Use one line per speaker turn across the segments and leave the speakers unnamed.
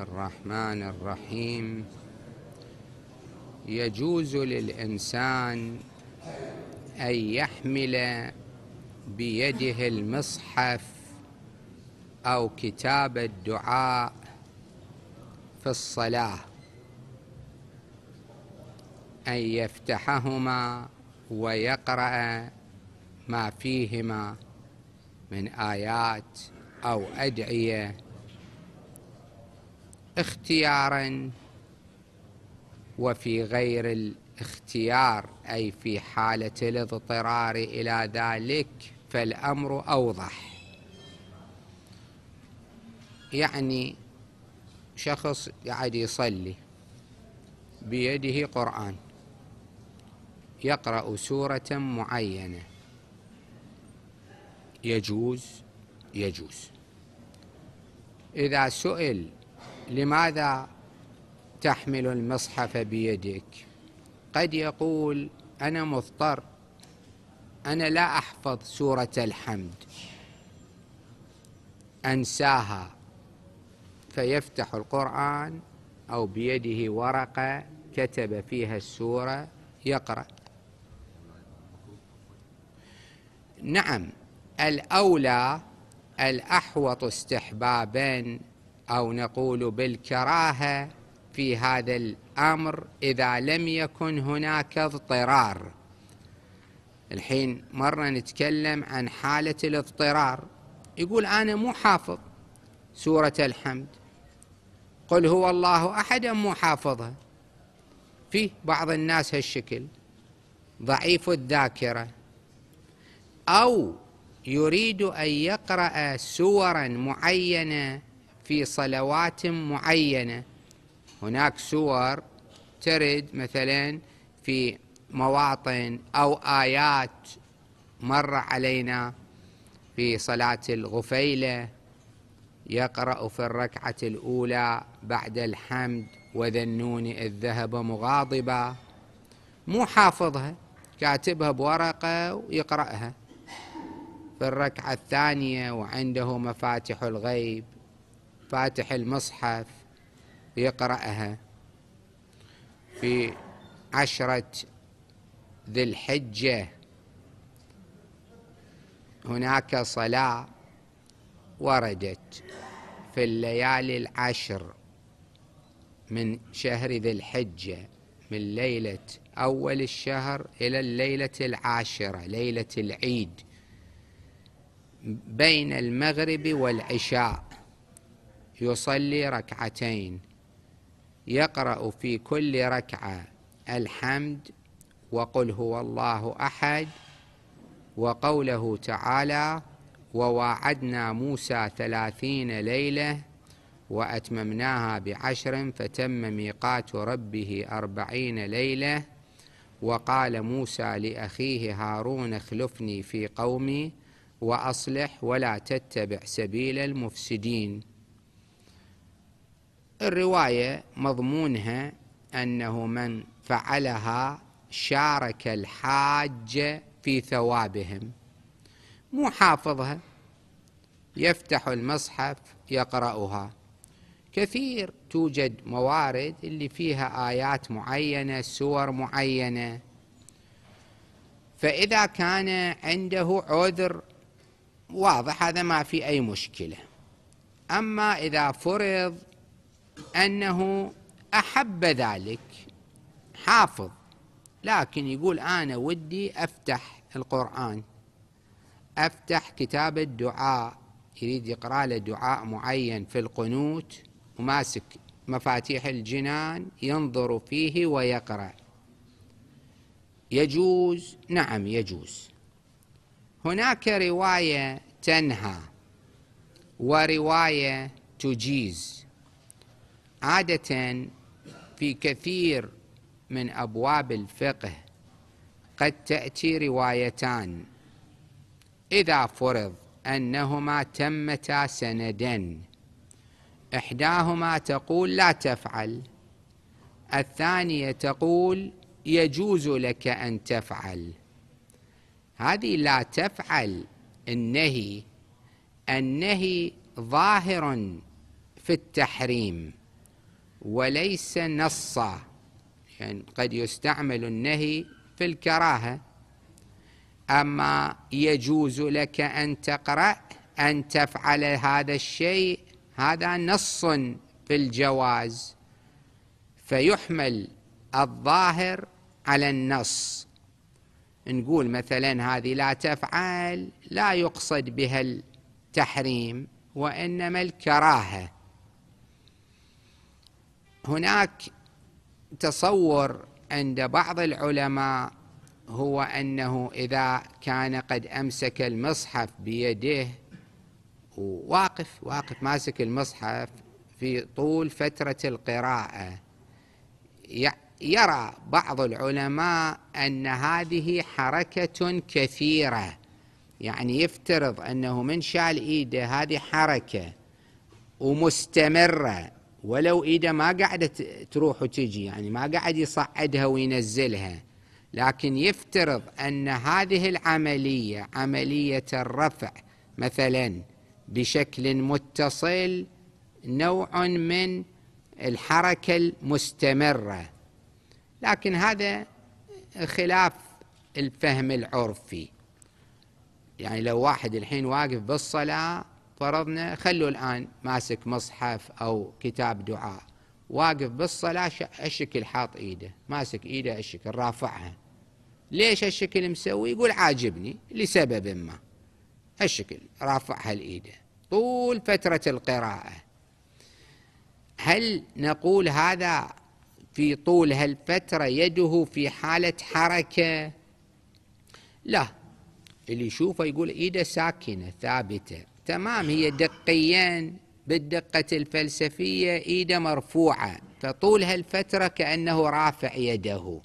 الرحمن الرحيم يجوز للإنسان أن يحمل بيده المصحف أو كتاب الدعاء في الصلاة أن يفتحهما ويقرأ ما فيهما من آيات أو أدعية اختيارا وفي غير الاختيار أي في حالة الاضطرار إلى ذلك فالأمر أوضح يعني شخص قاعد يصلي بيده قرآن يقرأ سورة معينة يجوز يجوز إذا سئل لماذا تحمل المصحف بيدك قد يقول انا مضطر انا لا احفظ سوره الحمد انساها فيفتح القران او بيده ورقه كتب فيها السوره يقرا نعم الاولى الاحوط استحبابا او نقول بالكراهه في هذا الامر اذا لم يكن هناك اضطرار الحين مره نتكلم عن حاله الاضطرار يقول انا مو حافظ سوره الحمد قل هو الله احد مو حافظها في بعض الناس هالشكل ضعيف الذاكره او يريد ان يقرا سورا معينه في صلوات معينة هناك سور ترد مثلا في مواطن أو آيات مر علينا في صلاة الغفيلة يقرأ في الركعة الأولى بعد الحمد وذنون إذ ذهب مغاضبا مو حافظها كاتبها بورقة ويقرأها في الركعة الثانية وعنده مفاتح الغيب فاتح المصحف يقرأها في عشرة ذي الحجة هناك صلاة وردت في الليالي العشر من شهر ذي الحجة من ليلة أول الشهر إلى الليلة العاشرة ليلة العيد بين المغرب والعشاء يصلي ركعتين يقرأ في كل ركعة الحمد وقل هو الله أحد وقوله تعالى وواعدنا موسى ثلاثين ليلة وأتممناها بعشر فتم ميقات ربه أربعين ليلة وقال موسى لأخيه هارون اخلفني في قومي وأصلح ولا تتبع سبيل المفسدين الرواية مضمونها أنه من فعلها شارك الحاج في ثوابهم مو حافظها يفتح المصحف يقرأها كثير توجد موارد اللي فيها آيات معينة سور معينة فإذا كان عنده عذر واضح هذا ما في أي مشكلة أما إذا فرض أنه أحب ذلك حافظ لكن يقول أنا ودي أفتح القرآن أفتح كتاب الدعاء يريد يقرأ له دعاء معين في القنوت وماسك مفاتيح الجنان ينظر فيه ويقرأ يجوز نعم يجوز هناك رواية تنهى ورواية تجيز عادة في كثير من أبواب الفقه قد تأتي روايتان إذا فرض أنهما تمتا سندا إحداهما تقول لا تفعل الثانية تقول يجوز لك أن تفعل هذه لا تفعل النهي النهي ظاهر في التحريم وليس نصا يعني قد يستعمل النهي في الكراهة أما يجوز لك أن تقرأ أن تفعل هذا الشيء هذا نص في الجواز فيحمل الظاهر على النص نقول مثلا هذه لا تفعل لا يقصد بها التحريم وإنما الكراهة هناك تصور عند بعض العلماء هو أنه إذا كان قد أمسك المصحف بيده وواقف واقف ماسك المصحف في طول فترة القراءة يرى بعض العلماء أن هذه حركة كثيرة يعني يفترض أنه من شال إيده هذه حركة ومستمرة ولو ايده ما قعدت تروح وتجي يعني ما قعد يصعدها وينزلها لكن يفترض ان هذه العمليه عمليه الرفع مثلا بشكل متصل نوع من الحركه المستمره لكن هذا خلاف الفهم العرفي يعني لو واحد الحين واقف بالصلاه فرضنا خلوا الآن ماسك مصحف أو كتاب دعاء واقف بالصلاة الشكل حاط إيده ماسك إيده الشكل رافعها ليش الشكل مسوي يقول عاجبني لسبب ما الشكل رافعها الإيده طول فترة القراءة هل نقول هذا في طول هالفترة يده في حالة حركة لا اللي يشوفه يقول إيده ساكنة ثابتة تمام هي دقيا بالدقة الفلسفية إيده مرفوعة فطول هالفترة كأنه رافع يده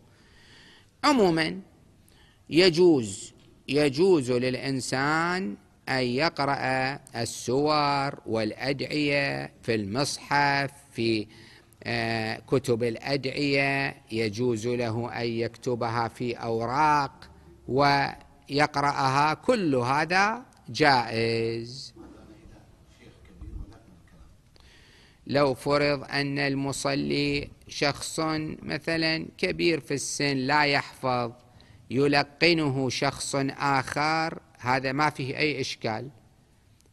عموما يجوز يجوز للإنسان أن يقرأ السور والأدعية في المصحف في آه، كتب الأدعية يجوز له أن يكتبها في أوراق ويقرأها كل هذا جائز لو فرض أن المصلي شخص مثلا كبير في السن لا يحفظ يلقنه شخص آخر هذا ما فيه أي إشكال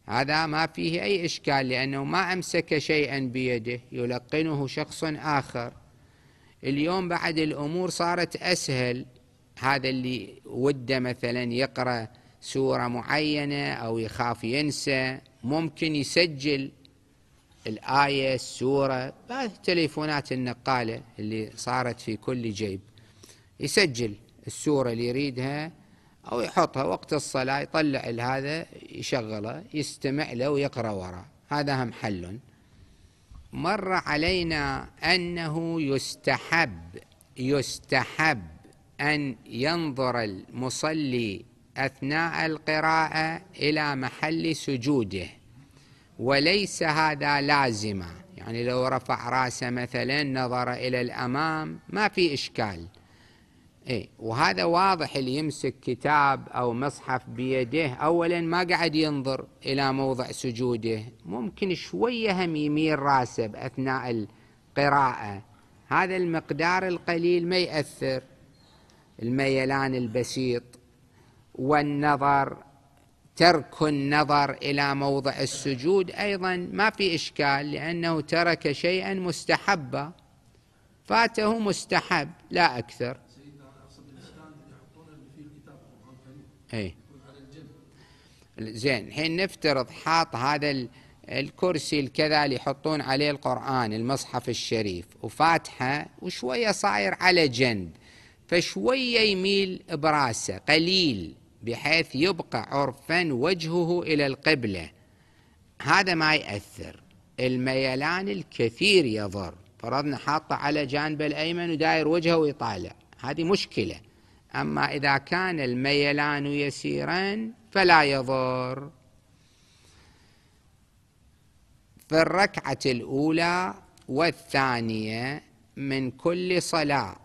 هذا ما فيه أي إشكال لأنه ما أمسك شيئا بيده يلقنه شخص آخر اليوم بعد الأمور صارت أسهل هذا اللي وده مثلا يقرأ سورة معينة أو يخاف ينسى ممكن يسجل الآية السورة تليفونات النقالة اللي صارت في كل جيب يسجل السورة اللي يريدها أو يحطها وقت الصلاة يطلع هذا يشغله يستمع له ويقرأ وراه هذا هم حل مر علينا أنه يستحب يستحب أن ينظر المصلي أثناء القراءة إلى محل سجوده وليس هذا لازما يعني لو رفع راسه مثلا نظر إلى الأمام ما في إشكال إيه وهذا واضح اللي يمسك كتاب أو مصحف بيده أولا ما قاعد ينظر إلى موضع سجوده ممكن شوية هم يميل راسه بأثناء القراءة هذا المقدار القليل ما يأثر الميلان البسيط والنظر ترك النظر الى موضع السجود ايضا ما في اشكال لانه ترك شيئا مستحبا فاته مستحب لا اكثر اي زين الحين نفترض حاط هذا الكرسي الكذا اللي يحطون عليه القرآن المصحف الشريف وفاتحة وشوية صاير على جنب فشوية يميل براسه قليل بحيث يبقى عرفا وجهه إلى القبلة هذا ما يأثر الميلان الكثير يضر فرضنا حاطه على جانبه الأيمن وداير وجهه ويطالع هذه مشكلة أما إذا كان الميلان يسيرا فلا يضر في الركعة الأولى والثانية من كل صلاة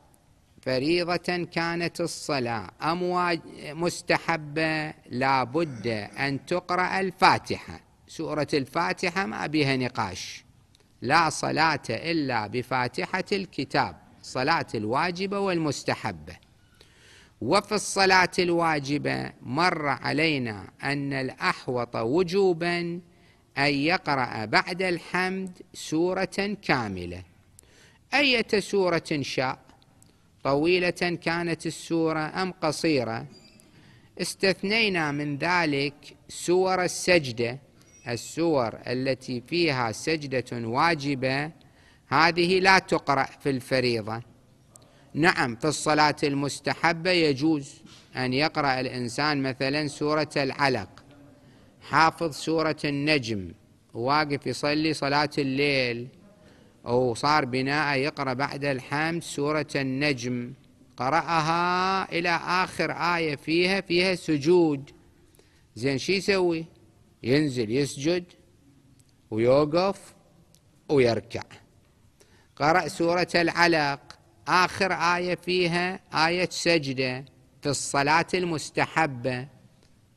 فريضة كانت الصلاة أم مستحبة لابد أن تقرأ الفاتحة سورة الفاتحة ما بها نقاش لا صلاة إلا بفاتحة الكتاب صلاة الواجبة والمستحبة وفي الصلاة الواجبة مر علينا أن الأحوط وجوبا أن يقرأ بعد الحمد سورة كاملة أية سورة شاء طويلة كانت السورة أم قصيرة استثنينا من ذلك سور السجدة السور التي فيها سجدة واجبة هذه لا تقرأ في الفريضة نعم في الصلاة المستحبة يجوز أن يقرأ الإنسان مثلا سورة العلق حافظ سورة النجم واقف يصلي صلاة الليل أو صار بناء يقرأ بعد الحمد سورة النجم قرأها إلى آخر آية فيها فيها سجود زين شو يسوي ينزل يسجد ويوقف ويركع قرأ سورة العلق آخر آية فيها آية سجدة في الصلاة المستحبة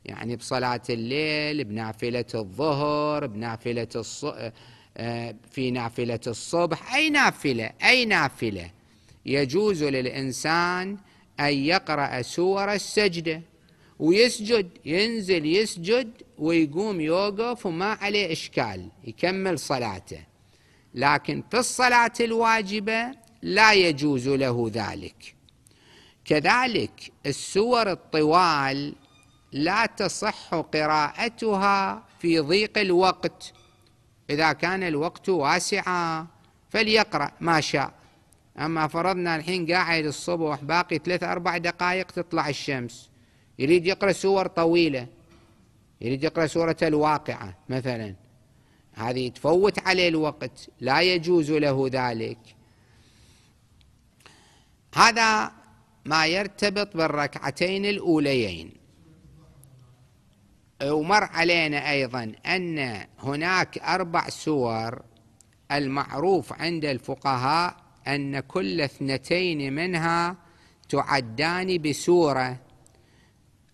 يعني بصلاة الليل بنافلة الظهر بنافلة الصبح آه، في نافلة الصبح أي نافلة أي نافلة يجوز للإنسان أن يقرأ سور السجدة ويسجد ينزل يسجد ويقوم يوقف وما عليه إشكال يكمل صلاته لكن في الصلاة الواجبة لا يجوز له ذلك كذلك السور الطوال لا تصح قراءتها في ضيق الوقت إذا كان الوقت واسعا فليقرأ ما شاء أما فرضنا الحين قاعد الصبح باقي ثلاث أربع دقائق تطلع الشمس يريد يقرأ سور طويلة يريد يقرأ سورة الواقعة مثلا هذه تفوت عليه الوقت لا يجوز له ذلك هذا ما يرتبط بالركعتين الأوليين ومر علينا أيضا أن هناك أربع سور المعروف عند الفقهاء أن كل اثنتين منها تعدان بسورة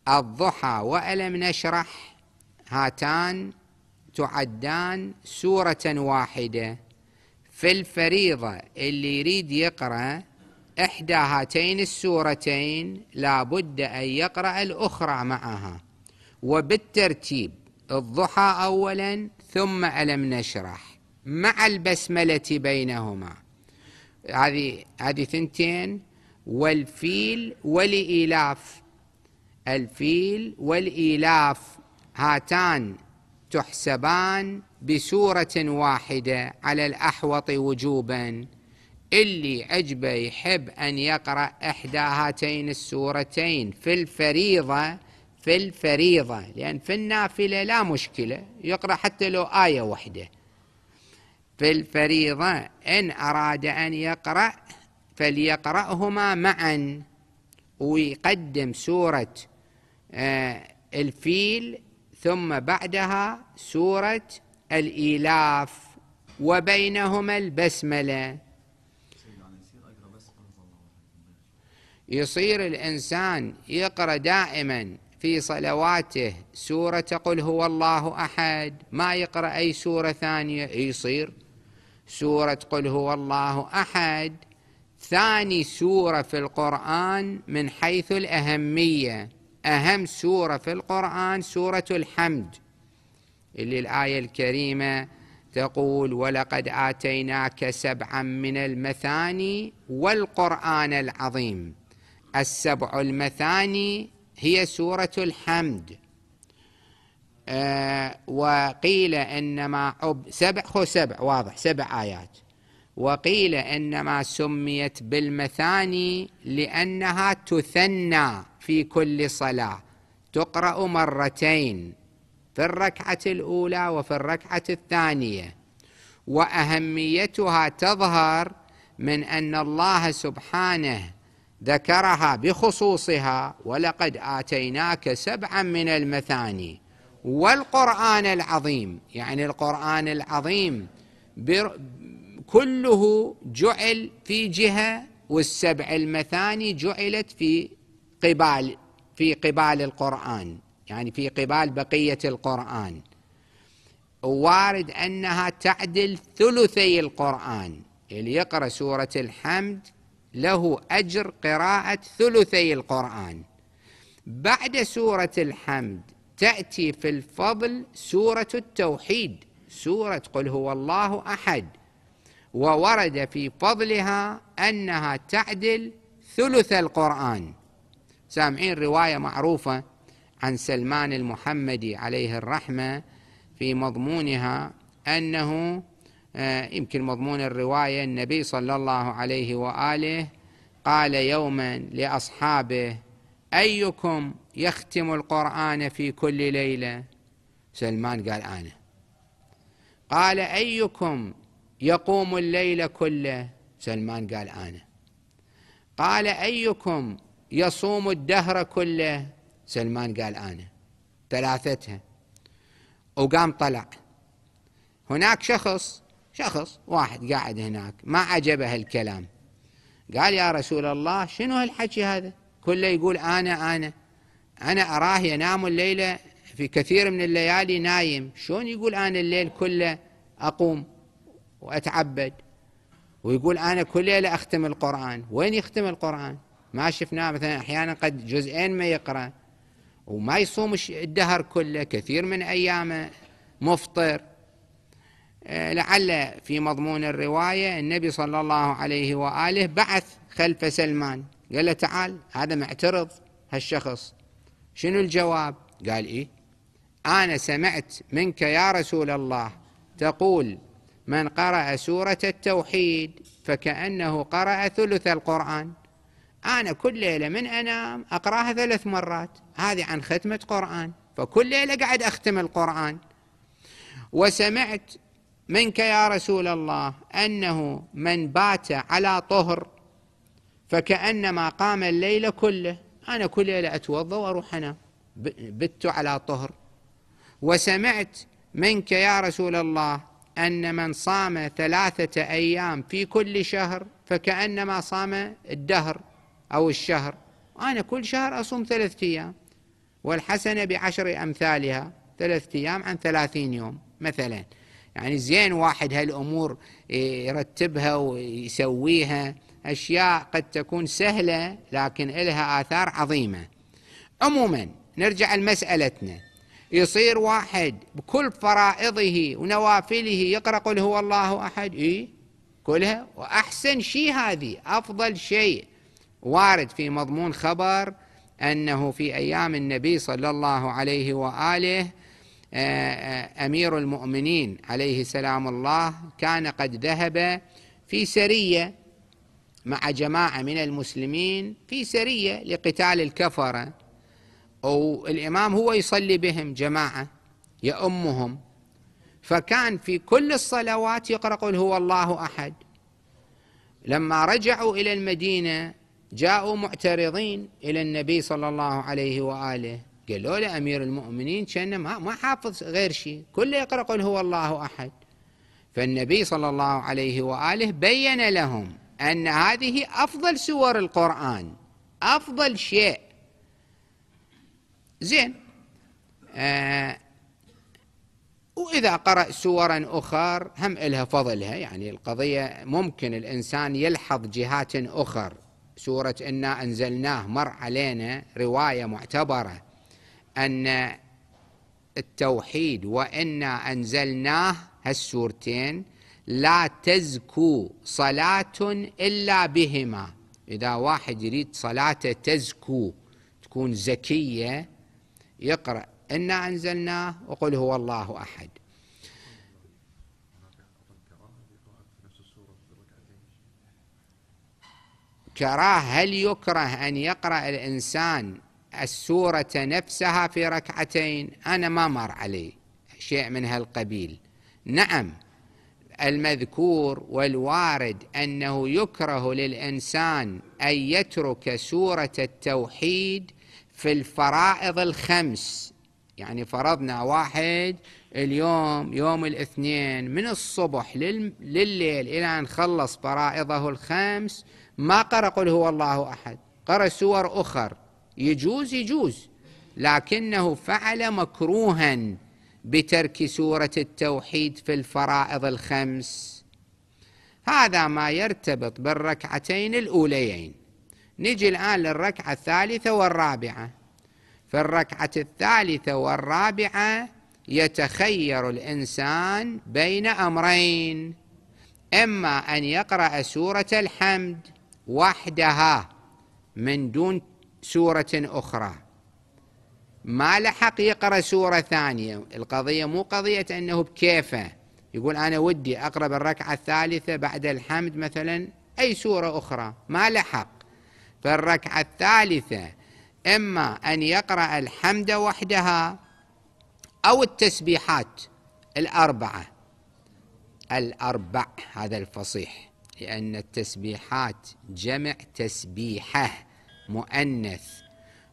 الضحى وألم نشرح هاتان تعدان سورة واحدة في الفريضة اللي يريد يقرأ إحدى هاتين السورتين لابد أن يقرأ الأخرى معها وبالترتيب الضحى أولا ثم ألم نشرح مع البسملة بينهما هذه هذه ثنتين والفيل والإيلاف الفيل والإيلاف هاتان تحسبان بسورة واحدة على الأحوط وجوبا اللي عجبه يحب أن يقرأ إحدى هاتين السورتين في الفريضة في الفريضة لأن في النافلة لا مشكلة يقرأ حتى لو آية واحدة في الفريضة إن أراد أن يقرأ فليقرأهما معا ويقدم سورة آه، الفيل ثم بعدها سورة الإيلاف وبينهما البسملة يصير الإنسان يقرأ دائما في صلواته سورة قل هو الله أحد ما يقرأ أي سورة ثانية يصير سورة قل هو الله أحد ثاني سورة في القرآن من حيث الأهمية أهم سورة في القرآن سورة الحمد اللي الآية الكريمة تقول ولقد آتيناك سبعا من المثاني والقرآن العظيم السبع المثاني هي سورة الحمد آه وقيل إنما عب سبع خو سبع واضح سبع آيات وقيل إنما سميت بالمثاني لأنها تثنى في كل صلاة تقرأ مرتين في الركعة الأولى وفي الركعة الثانية وأهميتها تظهر من أن الله سبحانه ذكرها بخصوصها ولقد اتيناك سبعا من المثاني والقران العظيم يعني القران العظيم كله جعل في جهه والسبع المثاني جعلت في قبال في قبال القران يعني في قبال بقيه القران وارد انها تعدل ثلثي القران اللي يقرا سوره الحمد له أجر قراءة ثلثي القرآن بعد سورة الحمد تأتي في الفضل سورة التوحيد سورة قل هو الله أحد وورد في فضلها أنها تعدل ثلث القرآن سامعين رواية معروفة عن سلمان المحمدي عليه الرحمة في مضمونها أنه آه، يمكن مضمون الرواية النبي صلى الله عليه وآله قال يوما لأصحابه أيكم يختم القرآن في كل ليلة سلمان قال أنا قال أيكم يقوم الليل كله سلمان قال أنا قال أيكم يصوم الدهر كله سلمان قال أنا ثلاثتها وقام طلع هناك شخص شخص واحد قاعد هناك ما عجبه الكلام قال يا رسول الله شنو هالحكي هذا كله يقول أنا أنا أنا أراه ينام الليلة في كثير من الليالي نايم شلون يقول أنا الليل كله أقوم وأتعبد ويقول أنا كل ليلة أختم القرآن وين يختم القرآن ما شفناه مثلا أحيانا قد جزئين ما يقرأ وما يصوم الدهر كله كثير من أيامه مفطر آه، لعل في مضمون الرواية النبي صلى الله عليه وآله بعث خلف سلمان قال له تعال هذا معترض هالشخص شنو الجواب قال إيه أنا سمعت منك يا رسول الله تقول من قرأ سورة التوحيد فكأنه قرأ ثلث القرآن أنا كل ليلة من أنام أقرأها ثلاث مرات هذه عن ختمة قرآن فكل ليلة قاعد أختم القرآن وسمعت منك يا رسول الله انه من بات على طهر فكانما قام الليل كله انا كل ليله اتوضا واروح انام بت على طهر وسمعت منك يا رسول الله ان من صام ثلاثه ايام في كل شهر فكانما صام الدهر او الشهر انا كل شهر اصوم ثلاثه ايام والحسنه بعشر امثالها ثلاثه ايام عن ثلاثين يوم مثلا يعني زين واحد هالأمور يرتبها ويسويها أشياء قد تكون سهلة لكن لها آثار عظيمة عموما نرجع لمسألتنا يصير واحد بكل فرائضه ونوافله يقرأ قل هو الله أحد اي كلها وأحسن شيء هذه أفضل شيء وارد في مضمون خبر أنه في أيام النبي صلى الله عليه وآله آه، آه، امير المؤمنين عليه سلام الله كان قد ذهب في سريه مع جماعه من المسلمين في سريه لقتال الكفره والامام هو يصلي بهم جماعه يأمهم فكان في كل الصلوات يقرأ قل هو الله أحد لما رجعوا إلى المدينة جاءوا معترضين إلى النبي صلى الله عليه وآله قالوا له امير المؤمنين كان ما حافظ غير شيء كله يقرا قل هو الله احد فالنبي صلى الله عليه واله بين لهم ان هذه افضل سور القران افضل شيء زين آه واذا قرأ سورا اخر هم الها فضلها يعني القضيه ممكن الانسان يلحظ جهات اخر سوره انا انزلناه مر علينا روايه معتبره أن التوحيد وإنا أنزلناه هالسورتين لا تزكو صلاة إلا بهما إذا واحد يريد صلاته تزكو تكون زكية يقرأ إنا أنزلناه وقل هو الله أحد كراه هل يكره أن يقرأ الإنسان السورة نفسها في ركعتين أنا ما مر علي شيء من هالقبيل نعم المذكور والوارد أنه يكره للإنسان أن يترك سورة التوحيد في الفرائض الخمس يعني فرضنا واحد اليوم يوم الاثنين من الصبح لليل إلى أن خلص فرائضه الخمس ما قرأ قل هو الله أحد قرأ سور أخر يجوز يجوز لكنه فعل مكروها بترك سوره التوحيد في الفرائض الخمس هذا ما يرتبط بالركعتين الاوليين نجي الان للركعه الثالثه والرابعه في الركعه الثالثه والرابعه يتخير الانسان بين امرين اما ان يقرا سوره الحمد وحدها من دون سورة أخرى ما لحق يقرأ سورة ثانية القضية مو قضية أنه بكيفه يقول أنا ودي أقرأ الركعة الثالثة بعد الحمد مثلا أي سورة أخرى ما لحق فالركعة الثالثة إما أن يقرأ الحمد وحدها أو التسبيحات الأربعة الأربع هذا الفصيح لأن التسبيحات جمع تسبيحه مؤنث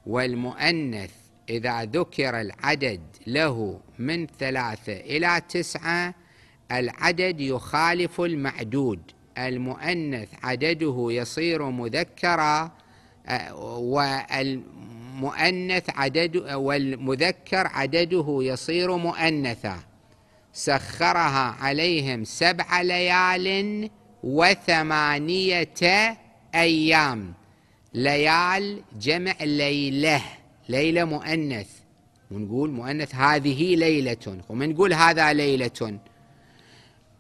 والمؤنث إذا ذكر العدد له من ثلاثة إلى تسعة العدد يخالف المعدود المؤنث عدده يصير مذكرا والمؤنث عدد والمذكر عدده يصير مؤنثا سخرها عليهم سبع ليال وثمانية أيام ليال جمع ليلة ليلة مؤنث ونقول مؤنث هذه ليلة ومنقول هذا ليلة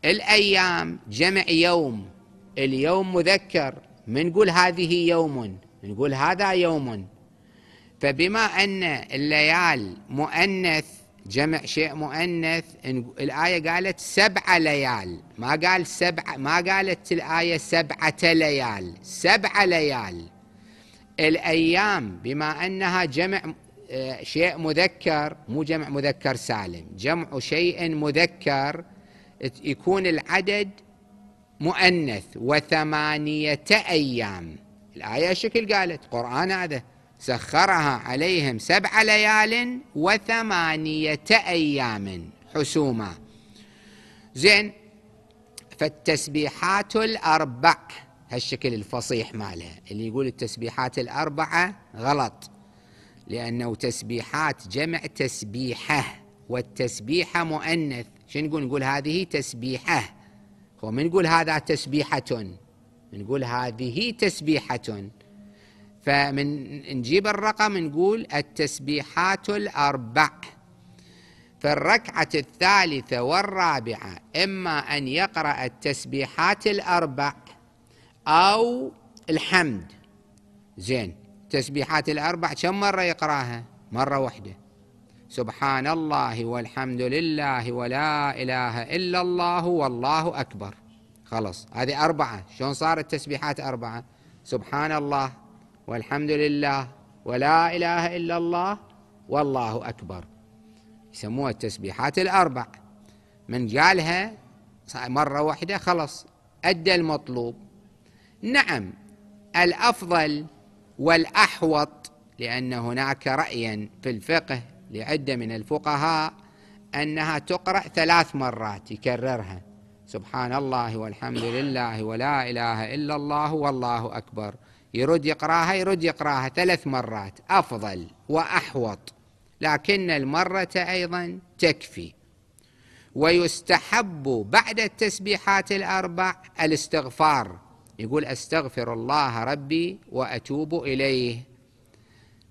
الأيام جمع يوم اليوم مذكر منقول هذه يوم نقول هذا يوم فبما أن الليال مؤنث جمع شيء مؤنث الآية قالت سبع ليال ما قال سبع ما قالت الآية سبعة ليال سبع ليال الأيام بما أنها جمع آه، شيء مذكر مو جمع مذكر سالم جمع شيء مذكر يكون العدد مؤنث وثمانية أيام الآية شكل قالت قرآن هذا سخرها عليهم سبع ليال وثمانية أيام حسوما زين فالتسبيحات الأربع هالشكل الفصيح مالها اللي يقول التسبيحات الأربعة غلط لأنه تسبيحات جمع تسبيحة والتسبيحة مؤنث شو نقول نقول هذه تسبيحة هو من نقول هذا تسبيحة نقول هذه تسبيحة فمن نجيب الرقم نقول التسبيحات الأربع فالركعة الثالثة والرابعة إما أن يقرأ التسبيحات الأربع أو الحمد زين تسبيحات الأربع كم مرة يقراها مرة واحدة سبحان الله والحمد لله ولا إله إلا الله والله أكبر خلص هذه أربعة شلون صارت التسبيحات أربعة سبحان الله والحمد لله ولا إله إلا الله والله أكبر يسموها التسبيحات الأربع من قالها مرة واحدة خلص أدى المطلوب نعم الافضل والاحوط لان هناك رايا في الفقه لعده من الفقهاء انها تقرا ثلاث مرات يكررها سبحان الله والحمد لله ولا اله الا الله والله اكبر يرد يقراها يرد يقراها ثلاث مرات افضل واحوط لكن المره ايضا تكفي ويستحب بعد التسبيحات الاربع الاستغفار يقول استغفر الله ربي واتوب اليه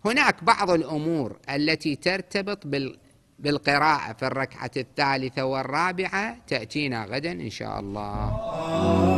هناك بعض الامور التي ترتبط بالقراءه في الركعه الثالثه والرابعه تاتينا غدا ان شاء الله